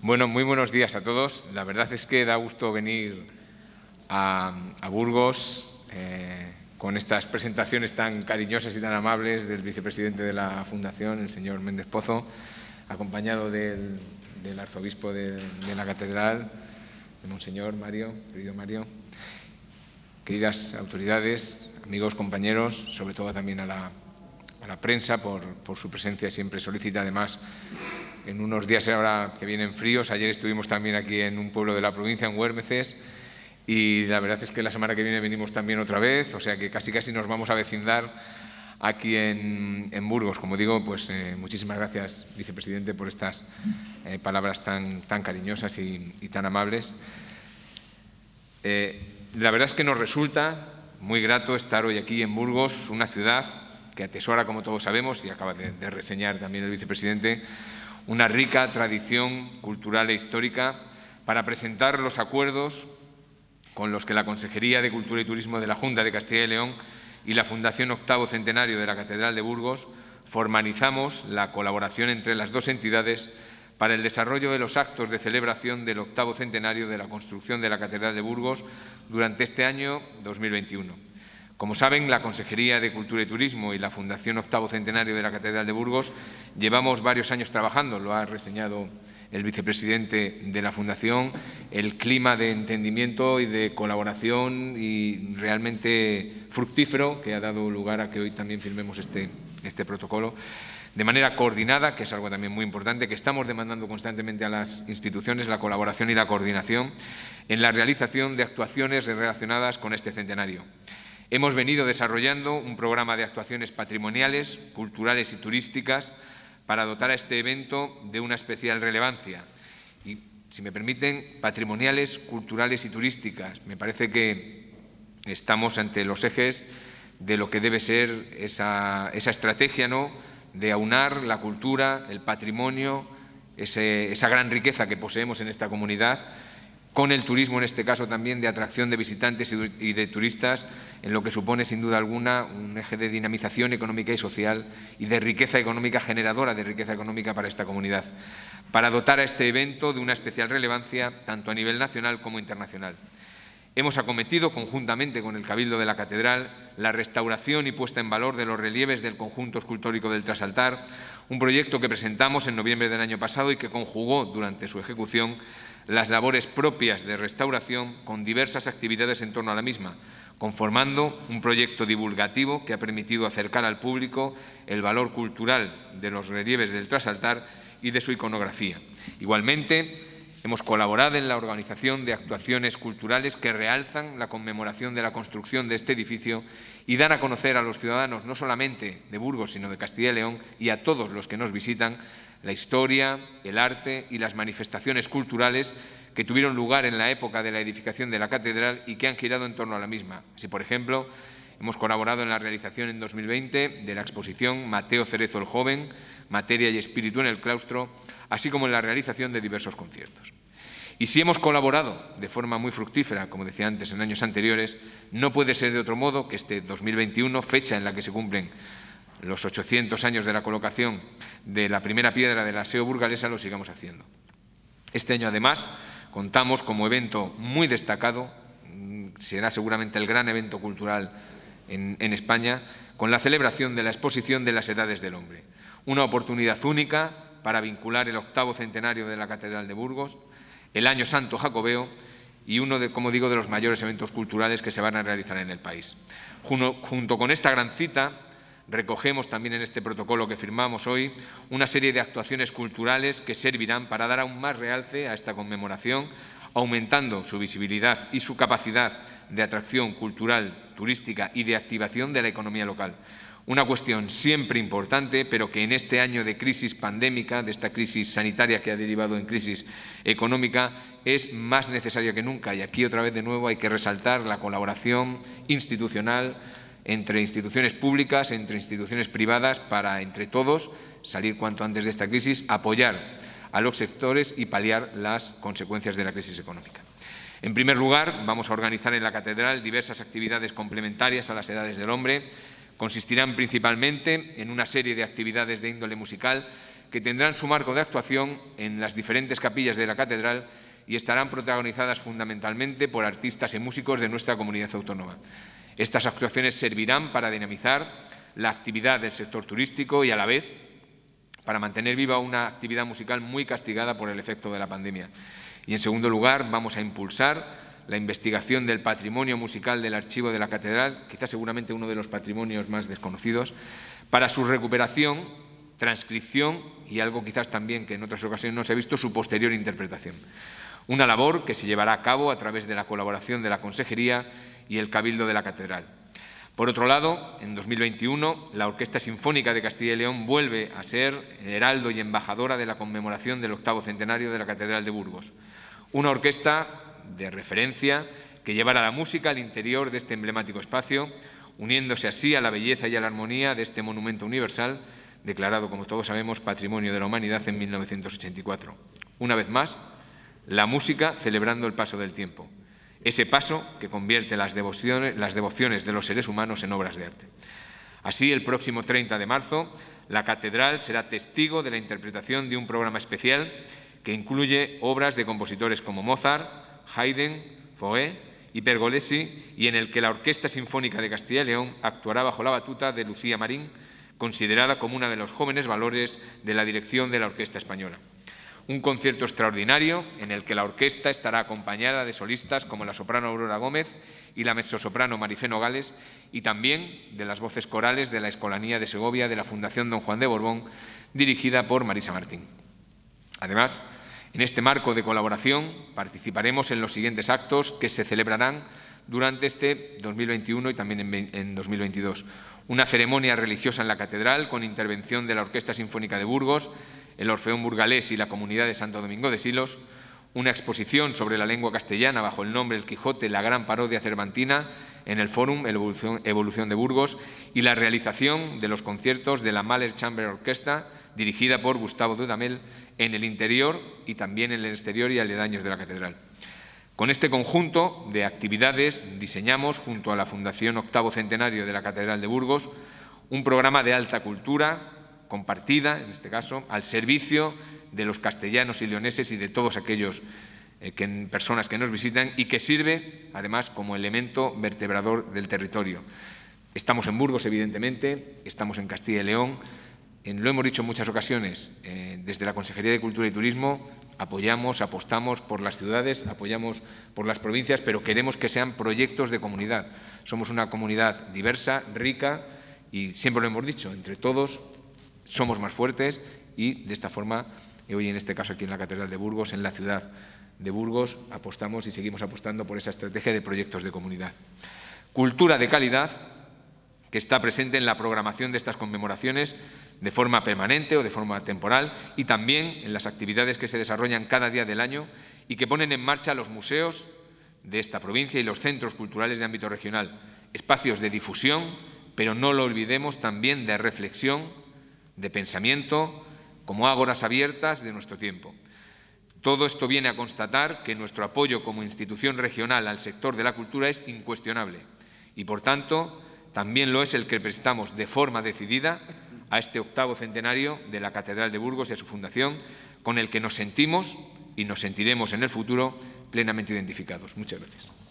Bueno, muy buenos días a todos. La verdad es que da gusto venir a, Burgos eh, con estas presentaciones tan cariñosas y tan amables del vicepresidente de la Fundación, el señor Méndez Pozo, acompañado del, arzobispo de, la catedral, de Monseñor Mario, querido Mario, queridas autoridades, amigos, compañeros, sobre todo también a la, prensa por, por su presencia siempre solicita además en unos días ahora que vienen fríos. Ayer estuvimos también aquí en un pueblo de la provincia, en Huérmeces, y la verdad es que la semana que viene venimos también otra vez, o sea que casi casi nos vamos a vecindar aquí en, Burgos. Como digo, pues eh, muchísimas gracias, vicepresidente, por estas eh, palabras tan, tan cariñosas y, tan amables. Eh, la verdad es que nos resulta muy grato estar hoy aquí en Burgos, una ciudad que atesora, como todos sabemos, y acaba de reseñar también el vicepresidente, una rica tradición cultural e histórica para presentar los acuerdos con los que la Consejería de Cultura y Turismo de la Junta de Castilla y León y la Fundación Octavo Centenario de la Catedral de Burgos formalizamos la colaboración entre las dos entidades para el desarrollo de los actos de celebración del octavo centenario de la construcción de la Catedral de Burgos durante este año 2021. Como saben, la Consejería de Cultura y Turismo y la Fundación Octavo Centenario de la Catedral de Burgos llevamos varios años trabajando, lo ha reseñado el vicepresidente de la Fundación, el clima de entendimiento y de colaboración y realmente fructífero que ha dado lugar a que hoy también firmemos este, este protocolo de manera coordinada, que es algo también muy importante, que estamos demandando constantemente a las instituciones la colaboración y la coordinación en la realización de actuaciones relacionadas con este centenario. Hemos venido desarrollando un programa de actuaciones patrimoniales, culturales y turísticas para dotar a este evento de una especial relevancia. Y, si me permiten, patrimoniales, culturales y turísticas. Me parece que estamos ante los ejes de lo que debe ser esa, estrategia de aunar la cultura, el patrimonio, esa gran riqueza que poseemos en esta comunidad con el turismo, en este caso también de atracción de visitantes y de turistas, en lo que supone sin duda alguna un eje de dinamización económica y social y de riqueza económica generadora de riqueza económica para esta comunidad, para dotar a este evento de una especial relevancia tanto a nivel nacional como internacional. Hemos acometido, conjuntamente con el Cabildo de la Catedral, la restauración y puesta en valor de los relieves del conjunto escultórico del trasaltar, un proyecto que presentamos en noviembre del año pasado y que conjugó durante su ejecución las labores propias de restauración con diversas actividades en torno a la misma, conformando un proyecto divulgativo que ha permitido acercar al público el valor cultural de los relieves del trasaltar y de su iconografía. Igualmente, Hemos colaborado en la organización de actuaciones culturales que realzan la conmemoración de la construcción de este edificio y dan a conocer a los ciudadanos, no solamente de Burgos, sino de Castilla y León, y a todos los que nos visitan, la historia, el arte y las manifestaciones culturales que tuvieron lugar en la época de la edificación de la catedral y que han girado en torno a la misma. Si, por ejemplo, Hemos colaborado en la realización en 2020 de la exposición Mateo Cerezo el Joven, Materia y Espíritu en el Claustro, así como en la realización de diversos conciertos. Y si hemos colaborado de forma muy fructífera, como decía antes, en años anteriores, no puede ser de otro modo que este 2021, fecha en la que se cumplen los 800 años de la colocación de la primera piedra de la aseo burgalesa, lo sigamos haciendo. Este año, además, contamos como evento muy destacado, mm, será seguramente el gran evento cultural en, España con la celebración de la exposición de las edades del hombre. Una oportunidad única para vincular el octavo centenario de la Catedral de Burgos, el Año Santo Jacobeo y uno, de, como digo, de los mayores eventos culturales que se van a realizar en el país. Junto, junto con esta gran cita, recogemos también en este protocolo que firmamos hoy una serie de actuaciones culturales que servirán para dar aún más realce a esta conmemoración, aumentando su visibilidad y su capacidad de atracción cultural, turística y de activación de la economía local. Una cuestión siempre importante, pero que en este año de crisis pandémica, de esta crisis sanitaria que ha derivado en crisis económica, es más necesario que nunca. Y aquí otra vez de nuevo hay que resaltar la colaboración institucional entre instituciones públicas, entre instituciones privadas, para entre todos salir cuanto antes de esta crisis, apoyar a los sectores y paliar las consecuencias de la crisis económica. En primer lugar, vamos a organizar en la catedral diversas actividades complementarias a las edades del hombre. Consistirán principalmente en una serie de actividades de índole musical que tendrán su marco de actuación en las diferentes capillas de la catedral y estarán protagonizadas fundamentalmente por artistas y músicos de nuestra comunidad autónoma. Estas actuaciones servirán para dinamizar la actividad del sector turístico y a la vez para mantener viva una actividad musical muy castigada por el efecto de la pandemia. Y en segundo lugar, vamos a impulsar la investigación del patrimonio musical del archivo de la catedral, quizás seguramente uno de los patrimonios más desconocidos, para su recuperación, transcripción y algo quizás también que en otras ocasiones no se ha visto, su posterior interpretación. Una labor que se llevará a cabo a través de la colaboración de la Consejería y el Cabildo de la Catedral. Por otro lado, en 2021, la Orquesta Sinfónica de Castilla y León vuelve a ser heraldo y embajadora de la conmemoración del octavo centenario de la Catedral de Burgos. Una orquesta de referencia que llevará la música al interior de este emblemático espacio, uniéndose así a la belleza y a la armonía de este monumento universal, declarado, como todos sabemos, Patrimonio de la Humanidad en 1984. Una vez más, la música celebrando el paso del tiempo ese paso que convierte las devociones, de los seres humanos en obras de arte. Así, el próximo 30 de marzo, la catedral será testigo de la interpretación de un programa especial que incluye obras de compositores como Mozart, Haydn, Foguet y Pergolesi, y en el que la Orquesta Sinfónica de Castilla y León actuará bajo la batuta de Lucía Marín, considerada como una de los jóvenes valores de la dirección de la Orquesta Española un concierto extraordinario en el que la orquesta estará acompañada de solistas como la soprano Aurora Gómez y la mezzosoprano Marifeno Gales y también de las voces corales de la Escolanía de Segovia de la Fundación Don Juan de Borbón, dirigida por Marisa Martín. Además, en este marco de colaboración participaremos en los siguientes actos que se celebrarán durante este 2021 y también en 2022. Una ceremonia religiosa en la catedral con intervención de la Orquesta Sinfónica de Burgos, el Orfeón Burgalés y la Comunidad de Santo Domingo de Silos, una exposición sobre la lengua castellana bajo el nombre El Quijote, la gran parodia cervantina en el Fórum Evolución, de Burgos y la realización de los conciertos de la Mahler Chamber Orquesta dirigida por Gustavo Dudamel en el interior y también en el exterior y aledaños de la catedral. Con este conjunto de actividades diseñamos, junto a la Fundación Octavo Centenario de la Catedral de Burgos, un programa de alta cultura compartida, en este caso, al servicio de los castellanos y leoneses y de todos aquellos eh, personas que nos visitan y que sirve, además, como elemento vertebrador del territorio. Estamos en Burgos, evidentemente, estamos en Castilla y León. lo hemos dicho en muchas ocasiones, eh, desde la Consejería de Cultura y Turismo apoyamos, apostamos por las ciudades, apoyamos por las provincias, pero queremos que sean proyectos de comunidad. Somos una comunidad diversa, rica y siempre lo hemos dicho, entre todos somos más fuertes y de esta forma, eh, hoy en este caso aquí en la Catedral de Burgos, en la ciudad de Burgos, apostamos y seguimos apostando por esa estrategia de proyectos de comunidad. Cultura de calidad que está presente en la programación de estas conmemoraciones de forma permanente o de forma temporal y también en las actividades que se desarrollan cada día del año y que ponen en marcha los museos de esta provincia y los centros culturales de ámbito regional, espacios de difusión, pero no lo olvidemos también de reflexión de pensamiento como ágoras abiertas de nuestro tiempo. Todo esto viene a constatar que nuestro apoyo como institución regional al sector de la cultura es incuestionable y, por tanto, también lo es el que prestamos de forma decidida a este octavo centenario de la Catedral de Burgos y a su fundación, con el que nos sentimos y nos sentiremos en el futuro plenamente identificados. Muchas gracias.